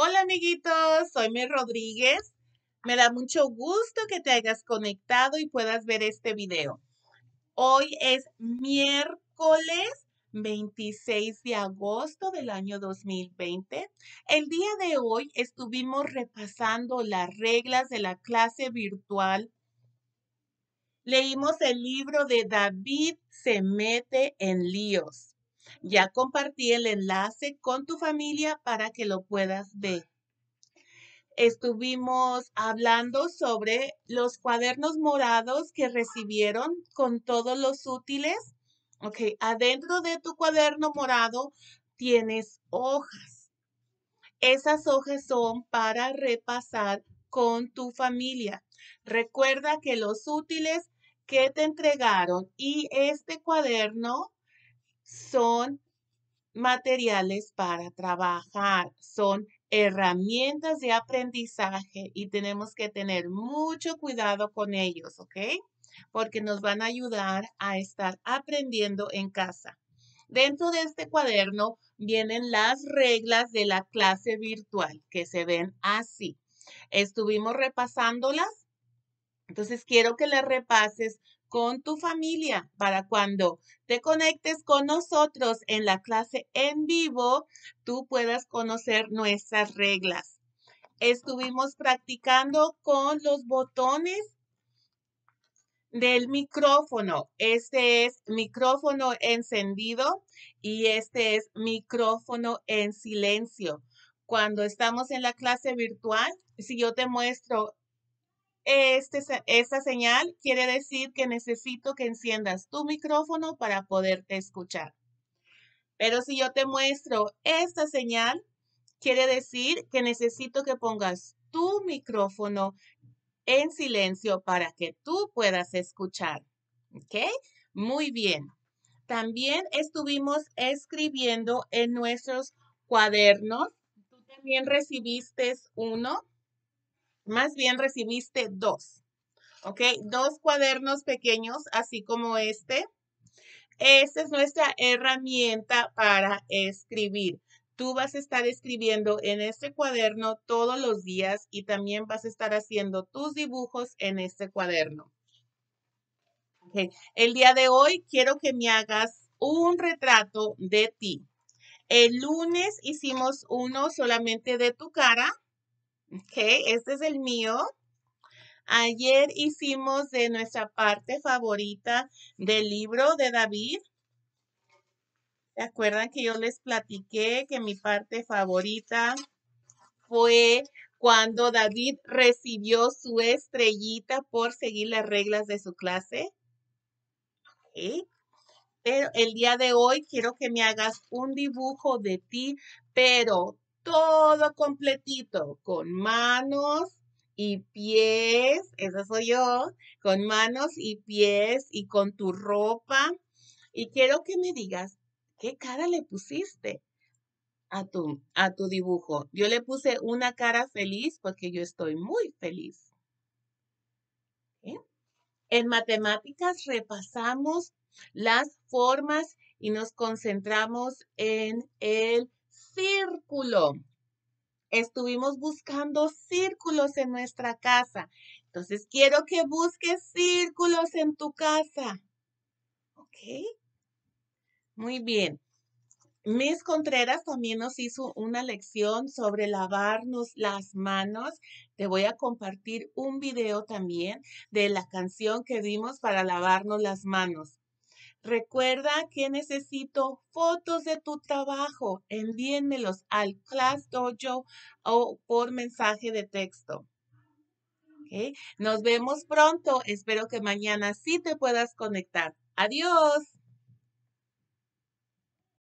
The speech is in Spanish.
Hola amiguitos, soy Mel Rodríguez. Me da mucho gusto que te hayas conectado y puedas ver este video. Hoy es miércoles 26 de agosto del año 2020. El día de hoy estuvimos repasando las reglas de la clase virtual. Leímos el libro de David se mete en líos. Ya compartí el enlace con tu familia para que lo puedas ver. Estuvimos hablando sobre los cuadernos morados que recibieron con todos los útiles. Ok, adentro de tu cuaderno morado tienes hojas. Esas hojas son para repasar con tu familia. Recuerda que los útiles que te entregaron y este cuaderno son materiales para trabajar, son herramientas de aprendizaje y tenemos que tener mucho cuidado con ellos, ¿ok? Porque nos van a ayudar a estar aprendiendo en casa. Dentro de este cuaderno vienen las reglas de la clase virtual que se ven así. Estuvimos repasándolas. Entonces quiero que las repases con tu familia para cuando te conectes con nosotros en la clase en vivo, tú puedas conocer nuestras reglas. Estuvimos practicando con los botones del micrófono. Este es micrófono encendido y este es micrófono en silencio. Cuando estamos en la clase virtual, si yo te muestro este esta señal quiere decir que necesito que enciendas tu micrófono para poderte escuchar. Pero si yo te muestro esta señal, quiere decir que necesito que pongas tu micrófono en silencio para que tú puedas escuchar. ¿Ok? Muy bien. También estuvimos escribiendo en nuestros cuadernos. Tú también recibiste uno más bien recibiste dos, ¿ok? Dos cuadernos pequeños, así como este. Esta es nuestra herramienta para escribir. Tú vas a estar escribiendo en este cuaderno todos los días y también vas a estar haciendo tus dibujos en este cuaderno. El día de hoy quiero que me hagas un retrato de ti. El lunes hicimos uno solamente de tu cara Ok, este es el mío. Ayer hicimos de nuestra parte favorita del libro de David. ¿Se acuerdan que yo les platiqué que mi parte favorita fue cuando David recibió su estrellita por seguir las reglas de su clase? Pero el día de hoy quiero que me hagas un dibujo de ti, pero todo completito, con manos y pies, esa soy yo, con manos y pies y con tu ropa. Y quiero que me digas, ¿qué cara le pusiste? A tu, a tu dibujo. Yo le puse una cara feliz porque yo estoy muy feliz. ¿Eh? En matemáticas repasamos las formas y nos concentramos en el círculo. Estuvimos buscando círculos en nuestra casa. Entonces quiero que busques círculos en tu casa. ¿Ok? Muy bien. Miss Contreras también nos hizo una lección sobre lavarnos las manos. Te voy a compartir un video también de la canción que dimos para lavarnos las manos. Recuerda que necesito fotos de tu trabajo. Envíenmelos al Class Dojo o por mensaje de texto. Okay. Nos vemos pronto. Espero que mañana sí te puedas conectar. Adiós.